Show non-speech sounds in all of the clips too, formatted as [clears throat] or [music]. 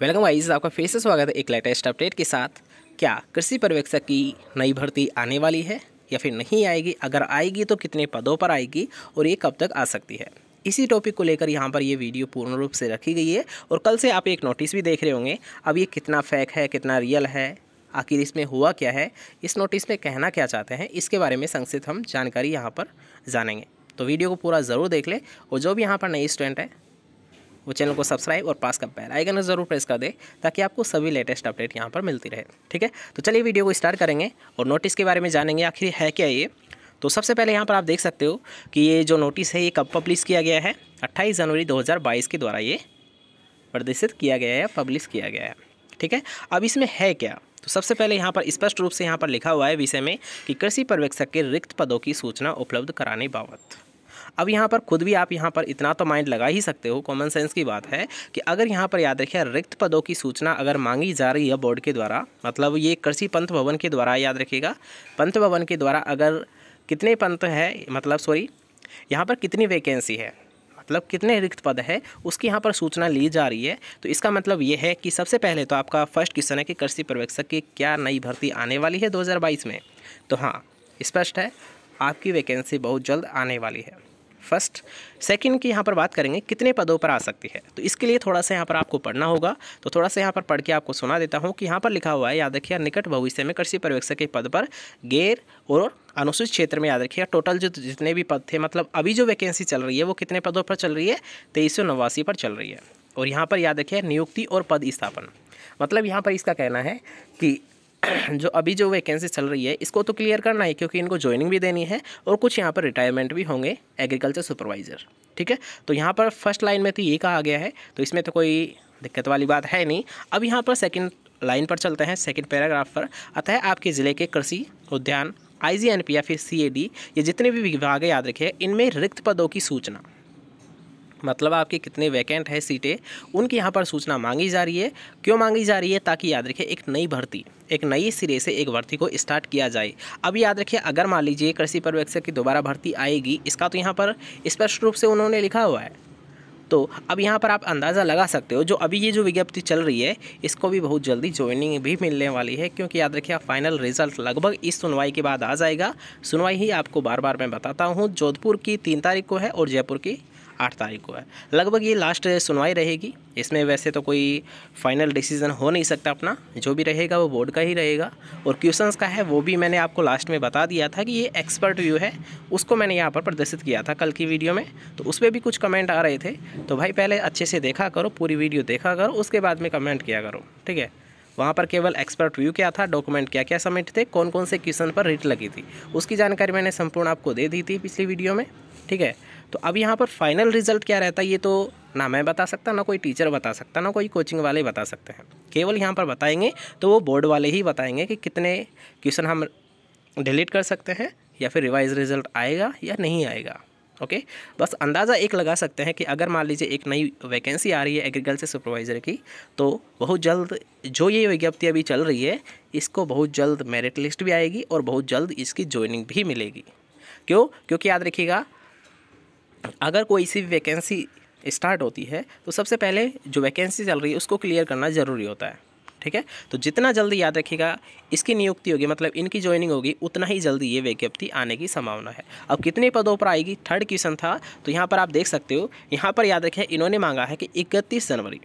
welcome wise आपका फिर से स्वागत है एक लेटेस्ट अपडेट के साथ क्या कृषि पर्यवेक्षक की नई भर्ती आने वाली है या फिर नहीं आएगी अगर आएगी तो कितने पदों पर आएगी और ये कब तक आ सकती है इसी टॉपिक को लेकर यहाँ पर ये वीडियो पूर्ण रूप से रखी गई है और कल से आप एक नोटिस भी देख रहे होंगे अब ये कितना फैक है कितना रियल है आखिर इसमें हुआ क्या है इस नोटिस में कहना क्या चाहते हैं इसके बारे में संक्षिप्त हम जानकारी यहाँ पर जानेंगे तो वीडियो को पूरा ज़रूर देख लें और जो भी यहाँ पर नई स्टूडेंट है वो चैनल को सब्सक्राइब और पास का बेल आइकन ज़रूर प्रेस कर दे ताकि आपको सभी लेटेस्ट अपडेट यहाँ पर मिलती रहे ठीक है तो चलिए वीडियो को स्टार्ट करेंगे और नोटिस के बारे में जानेंगे आखिर है क्या ये तो सबसे पहले यहाँ पर आप देख सकते हो कि ये जो नोटिस है ये कब पब्लिश किया गया है अट्ठाईस जनवरी दो के द्वारा ये प्रदर्शित किया गया है पब्लिश किया गया है ठीक है अब इसमें है क्या तो सबसे पहले यहाँ पर स्पष्ट रूप से यहाँ पर लिखा हुआ है विषय में कि कृषि पर्यवेक्षक के रिक्त पदों की सूचना उपलब्ध कराने बाबत अब यहाँ पर खुद भी आप यहाँ पर इतना तो माइंड लगा ही सकते हो कॉमन सेंस की बात है कि अगर यहाँ पर याद रखिए रिक्त पदों की सूचना अगर मांगी जा रही है बोर्ड के द्वारा मतलब ये कृषि पंथ भवन के द्वारा याद रखिएगा पंथ भवन के द्वारा अगर कितने पंथ है मतलब सॉरी यहाँ पर कितनी वैकेंसी है मतलब कितने रिक्त पद है उसकी यहाँ पर सूचना ली जा रही है तो इसका मतलब ये है कि सबसे पहले तो आपका फर्स्ट क्वेश्चन है कि कृषि पर्यवेक्षक की क्या नई भर्ती आने वाली है 2022 में तो हाँ स्पष्ट है आपकी वैकेंसी बहुत जल्द आने वाली है फर्स्ट सेकंड की यहाँ पर बात करेंगे कितने पदों पर आ सकती है तो इसके लिए थोड़ा सा यहाँ पर आपको पढ़ना होगा तो थोड़ा सा यहाँ पर पढ़ के आपको सुना देता हूँ कि यहाँ पर लिखा हुआ है याद रखिए निकट भविष्य में कृषि पर्यवेक्षक के पद पर गैर और अनुसूचित क्षेत्र में याद रखिए टोटल जो जितने भी पद थे मतलब अभी जो वैकेंसी चल रही है वो कितने पदों पर चल रही है तेईस पर चल रही है और यहाँ पर याद रखिए नियुक्ति और पद स्थापन मतलब यहाँ पर इसका कहना है कि [clears throat] जो अभी जो वैकेंसी चल रही है इसको तो क्लियर करना है क्योंकि इनको ज्वाइनिंग भी देनी है और कुछ यहाँ पर रिटायरमेंट भी होंगे एग्रीकल्चर सुपरवाइज़र ठीक है तो यहाँ पर फर्स्ट लाइन में तो ये कहा गया है तो इसमें तो कोई दिक्कत वाली बात है नहीं अब यहाँ पर सेकेंड लाइन पर चलते हैं सेकेंड पैराग्राफ पर अतः आपके ज़िले के कृषि उद्यान आई जी एन पी या फिर सी ए डी ये जितने भी विभाग याद रखे इनमें रिक्त पदों की सूचना मतलब आपकी कितने वैकेंट है सीटें उनकी यहाँ पर सूचना मांगी जा रही है क्यों मांगी जा रही है ताकि याद रखिए एक नई भर्ती एक नई सिरे से एक भर्ती को स्टार्ट किया जाए अब याद रखिए अगर मान लीजिए कृषि पर्यवेक्षक की दोबारा भर्ती आएगी इसका तो यहाँ पर स्पष्ट रूप से उन्होंने लिखा हुआ है तो अब यहाँ पर आप अंदाज़ा लगा सकते हो जो अभी ये जो विज्ञप्ति चल रही है इसको भी बहुत जल्दी ज्वाइनिंग भी मिलने वाली है क्योंकि याद रखिए फाइनल रिजल्ट लगभग इस सुनवाई के बाद आ जाएगा सुनवाई ही आपको बार बार मैं बताता हूँ जोधपुर की तीन तारीख को है और जयपुर की आठ तारीख को है लगभग ये लास्ट सुनवाई रहेगी इसमें वैसे तो कोई फाइनल डिसीजन हो नहीं सकता अपना जो भी रहेगा वो बोर्ड का ही रहेगा और क्वेश्चंस का है वो भी मैंने आपको लास्ट में बता दिया था कि ये एक्सपर्ट व्यू है उसको मैंने यहाँ पर प्रदर्शित किया था कल की वीडियो में तो उस पर भी कुछ कमेंट आ रहे थे तो भाई पहले अच्छे से देखा करो पूरी वीडियो देखा करो उसके बाद में कमेंट किया करो ठीक है वहाँ पर केवल एक्सपर्ट व्यू क्या था डॉक्यूमेंट क्या क्या सबमिट थे कौन कौन से क्वेश्चन पर रिट लगी थी उसकी जानकारी मैंने संपूर्ण आपको दे दी थी पिछली वीडियो में ठीक है तो अब यहाँ पर फाइनल रिजल्ट क्या रहता है ये तो ना मैं बता सकता ना कोई टीचर बता सकता ना कोई कोचिंग वाले बता सकते हैं केवल यहाँ पर बताएंगे तो वो बोर्ड वाले ही बताएंगे कि कितने क्वेश्चन हम डिलीट कर सकते हैं या फिर रिवाइज रिजल्ट आएगा या नहीं आएगा ओके बस अंदाज़ा एक लगा सकते हैं कि अगर मान लीजिए एक नई वैकेंसी आ रही है एग्रीकल्चर सुपरवाइज़र की तो बहुत जल्द जो ये विज्ञप्ति अभी चल रही है इसको बहुत जल्द मेरिट लिस्ट भी आएगी और बहुत जल्द इसकी ज्वाइनिंग भी मिलेगी क्यों क्योंकि याद रखिएगा अगर कोई सी वैकेंसी स्टार्ट होती है तो सबसे पहले जो वैकेंसी चल रही है उसको क्लियर करना ज़रूरी होता है ठीक है तो जितना जल्दी याद रखिएगा इसकी नियुक्ति होगी मतलब इनकी ज्वाइनिंग होगी उतना ही जल्दी ये विज्ञप्ति आने की संभावना है अब कितने पदों पर आएगी थर्ड क्वेश्चन था तो यहाँ पर आप देख सकते हो यहाँ पर याद रखें इन्होंने मांगा है कि इकतीस जनवरी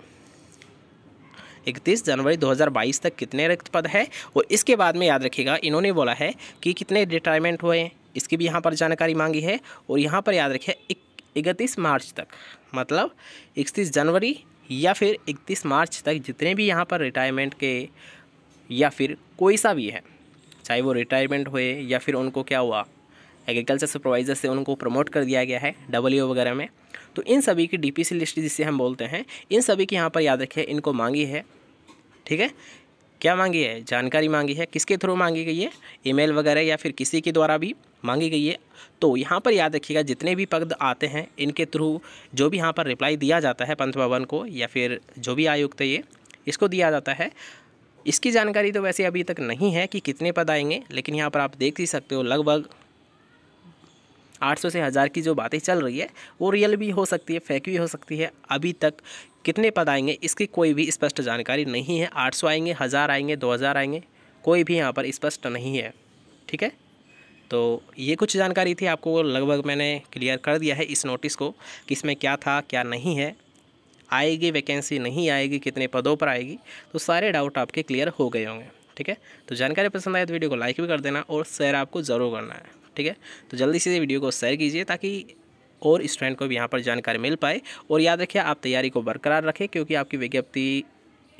इकतीस जनवरी 2022 तक कितने रिक्त पद है और इसके बाद में याद रखिएगा इन्होंने बोला है कि कितने रिटायरमेंट हुए हैं इसकी भी यहाँ पर जानकारी मांगी है और यहाँ पर याद रखिए इकतीस मार्च तक मतलब इकतीस जनवरी या फिर इकतीस मार्च तक जितने भी यहाँ पर रिटायरमेंट के या फिर कोई सा भी है चाहे वो रिटायरमेंट हुए या फिर उनको क्या हुआ एग्रीकल्चर सुपरवाइज़र से उनको प्रमोट कर दिया गया है डब्ल्यू वगैरह में तो इन सभी की डीपीसी लिस्ट जिसे हम बोलते हैं इन सभी की यहाँ पर याद रखें इनको मांगी है ठीक है क्या मांगी है जानकारी मांगी है किसके थ्रू मांगी गई है ईमेल वगैरह या फिर किसी के द्वारा भी मांगी गई है तो यहाँ पर याद रखिएगा जितने भी पद आते हैं इनके थ्रू जो भी यहाँ पर रिप्लाई दिया जाता है पंथ भवन को या फिर जो भी आयुक्त है ये इसको दिया जाता है इसकी जानकारी तो वैसे अभी तक नहीं है कि कितने पद आएंगे लेकिन यहाँ पर आप देख ही सकते हो लगभग 800 से हज़ार की जो बातें चल रही है वो रियल भी हो सकती है फेक भी हो सकती है अभी तक कितने पद आएंगे इसकी कोई भी स्पष्ट जानकारी नहीं है 800 आएंगे हज़ार आएंगे 2000 आएंगे कोई भी यहाँ पर स्पष्ट नहीं है ठीक है तो ये कुछ जानकारी थी आपको लगभग मैंने क्लियर कर दिया है इस नोटिस को कि इसमें क्या था क्या नहीं है आएगी वैकेंसी नहीं आएगी कितने पदों पर आएगी तो सारे डाउट आपके क्लियर हो गए होंगे ठीक है तो जानकारी पसंद आए तो वीडियो को लाइक भी कर देना और शेयर आपको ज़रूर करना है ठीक है तो जल्दी से वीडियो को शेयर कीजिए ताकि और स्टूडेंट को भी यहाँ पर जानकारी मिल पाए और याद रखिए आप तैयारी को बरकरार रखें क्योंकि आपकी विज्ञप्ति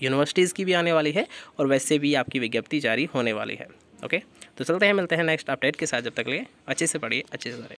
यूनिवर्सिटीज़ की भी आने वाली है और वैसे भी आपकी विज्ञप्ति जारी होने वाली है ओके तो चलते हैं मिलते हैं नेक्स्ट अपडेट के साथ जब तक लिए अच्छे से पढ़िए अच्छे से